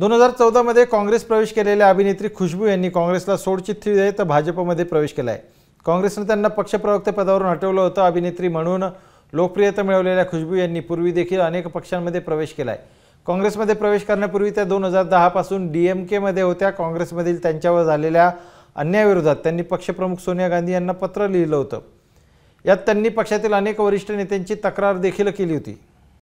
दोन हजार चौदामध्ये काँग्रेस प्रवेश केलेल्या अभिनेत्री खुशबू यांनी काँग्रेसला सोडचिठ्ठी देत भाजपमध्ये प्रवेश केला आहे काँग्रेसनं त्यांना पदावरून हटवलं होतं अभिनेत्री म्हणून लोकप्रियता मिळवलेल्या खुशबू यांनी पूर्वी देखील अनेक पक्षांमध्ये प्रवेश केला आहे काँग्रेसमध्ये प्रवेश करण्यापूर्वी त्या दोन हजार दहापासून डी एम केमध्ये होत्या काँग्रेसमधील त्यांच्यावर झालेल्या अन्यायाविरोधात त्यांनी पक्षप्रमुख सोनिया गांधी यांना पत्र लिहिलं होतं यात त्यांनी पक्षातील अनेक वरिष्ठ नेत्यांची तक्रार देखील केली होती